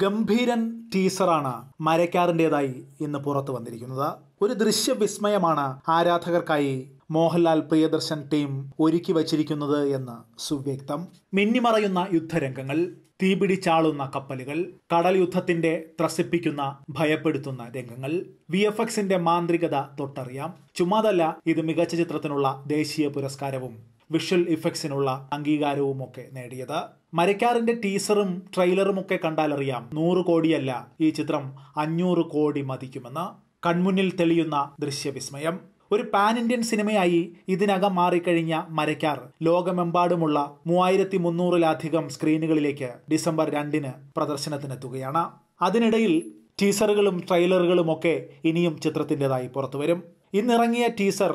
ഗംഭീരൻ ടീസറാണ് മരക്കാറിൻ്റെതായി ഇന്ന് പുറത്തു വന്നിരിക്കുന്നത് ഒരു ദൃശ്യവിസ്മയമാണ് ആരാധകർക്കായി മോഹൻലാൽ പ്രിയദർശൻ ടീം ഒരുക്കി വച്ചിരിക്കുന്നത് എന്ന് സുവ്യക്തം മിന്നിമറയുന്ന യുദ്ധരംഗങ്ങൾ തീപിടിച്ചാളുന്ന കപ്പലുകൾ കടൽ യുദ്ധത്തിന്റെ ത്രസിപ്പിക്കുന്ന ഭയപ്പെടുത്തുന്ന രംഗങ്ങൾ വി എഫ് എക്സിന്റെ മാന്ത്രികത തൊട്ടറിയാം ചുമതല ഇത് മികച്ച ചിത്രത്തിനുള്ള ദേശീയ പുരസ്കാരവും വിഷ്വൽ ഇഫക്ട്സിനുള്ള അംഗീകാരവും ഒക്കെ നേടിയത് മരക്കാറിന്റെ ടീസറും ട്രെയിലറും ഒക്കെ കണ്ടാലറിയാം നൂറ് കോടിയല്ല ഈ ചിത്രം അഞ്ഞൂറ് കോടി മതിക്കുമെന്ന് കൺമുന്നിൽ തെളിയുന്ന ദൃശ്യവിസ്മയം ഒരു പാൻ ഇന്ത്യൻ സിനിമയായി ഇതിനകം മാറിക്കഴിഞ്ഞ മരക്കാർ ലോകമെമ്പാടുമുള്ള മൂവായിരത്തി മുന്നൂറിലധികം സ്ക്രീനുകളിലേക്ക് ഡിസംബർ രണ്ടിന് പ്രദർശനത്തിനെത്തുകയാണ് അതിനിടയിൽ ടീസറുകളും ട്രെയിലറുകളും ഒക്കെ ഇനിയും ചിത്രത്തിൻ്റെതായി പുറത്തുവരും ഇന്നിറങ്ങിയ ടീസർ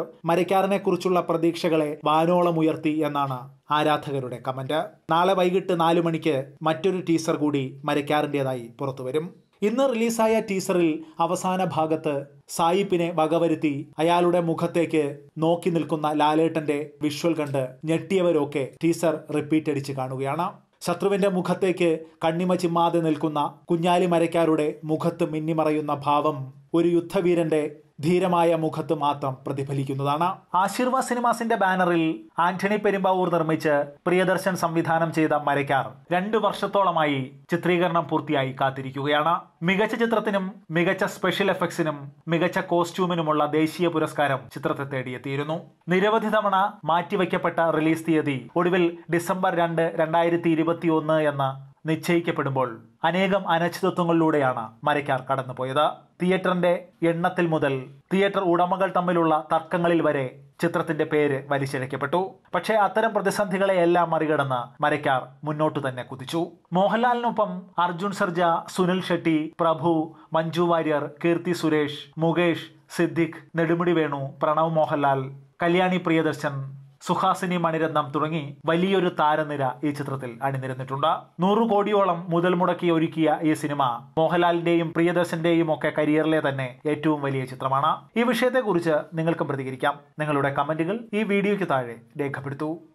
കുറിച്ചുള്ള പ്രതീക്ഷകളെ വാനോളം ഉയർത്തി എന്നാണ് ആരാധകരുടെ കമന്റ് നാളെ വൈകിട്ട് നാലു മണിക്ക് മറ്റൊരു ടീസർ കൂടി മരക്കാരൻ്റെതായി പുറത്തുവരും ഇന്ന് റിലീസായ ടീസറിൽ അവസാന ഭാഗത്ത് സായിപ്പിനെ വകവരുത്തി അയാളുടെ മുഖത്തേക്ക് നോക്കി നിൽക്കുന്ന ലാലേട്ടന്റെ വിഷ്വൽ കണ്ട് ഞെട്ടിയവരൊക്കെ ടീസർ റിപ്പീറ്റ് അടിച്ച് കാണുകയാണ് ശത്രുവിൻ്റെ മുഖത്തേക്ക് കണ്ണിമ ചിമ്മാതെ നിൽക്കുന്ന കുഞ്ഞാലി മുഖത്ത് മിന്നിമറയുന്ന ഭാവം ഒരു യുദ്ധവീരൻ്റെ ധീരമായ മുഖത്ത് മാത്രം പ്രതിഫലിക്കുന്നതാണ് ആശീർവ സിനിമാസിന്റെ ബാനറിൽ ആന്റണി പെരുമ്പാവൂർ നിർമ്മിച്ച് പ്രിയദർശൻ സംവിധാനം ചെയ്ത മരക്കാർ രണ്ടു വർഷത്തോളമായി ചിത്രീകരണം പൂർത്തിയായി കാത്തിരിക്കുകയാണ് മികച്ച ചിത്രത്തിനും മികച്ച സ്പെഷ്യൽ എഫക്ട്സിനും മികച്ച കോസ്റ്റ്യൂമിനുമുള്ള ദേശീയ പുരസ്കാരം ചിത്രത്തെ തേടിയെത്തിയിരുന്നു നിരവധി തവണ മാറ്റിവെക്കപ്പെട്ട റിലീസ് തീയതി ഒടുവിൽ ഡിസംബർ രണ്ട് രണ്ടായിരത്തി എന്ന നിശ്ചയിക്കപ്പെടുമ്പോൾ അനേകം അനിശ്ചിതത്വങ്ങളിലൂടെയാണ് മരക്കാർ കടന്നുപോയത് തിയേറ്ററിന്റെ എണ്ണത്തിൽ മുതൽ തിയേറ്റർ ഉടമകൾ തമ്മിലുള്ള തർക്കങ്ങളിൽ വരെ ചിത്രത്തിന്റെ പേര് വലിച്ചിഴക്കപ്പെട്ടു പക്ഷേ അത്തരം പ്രതിസന്ധികളെ എല്ലാം മറികടന്ന് മരക്കാർ മുന്നോട്ടു തന്നെ കുതിച്ചു മോഹൻലാലിനൊപ്പം അർജുൻ സർജ സുനിൽ ഷെട്ടി പ്രഭു മഞ്ജു വാര്യർ കീർത്തി സുരേഷ് മുകേഷ് സിദ്ദിഖ് നെടുമുടി വേണു പ്രണവ് മോഹൻലാൽ കല്യാണി പ്രിയദർശൻ സുഹാസിനി മണിരത്നം തുടങ്ങി വലിയൊരു താരനിര ഈ ചിത്രത്തിൽ അണിനിരന്നിട്ടുണ്ട് നൂറു കോടിയോളം മുതൽ മുടക്കി ഒരുക്കിയ ഈ സിനിമ മോഹൻലാലിന്റെയും പ്രിയദർശന്റെയും ഒക്കെ കരിയറിലെ തന്നെ ഏറ്റവും വലിയ ചിത്രമാണ് ഈ വിഷയത്തെക്കുറിച്ച് നിങ്ങൾക്കും പ്രതികരിക്കാം നിങ്ങളുടെ കമന്റുകൾ ഈ വീഡിയോയ്ക്ക് താഴെ രേഖപ്പെടുത്തൂ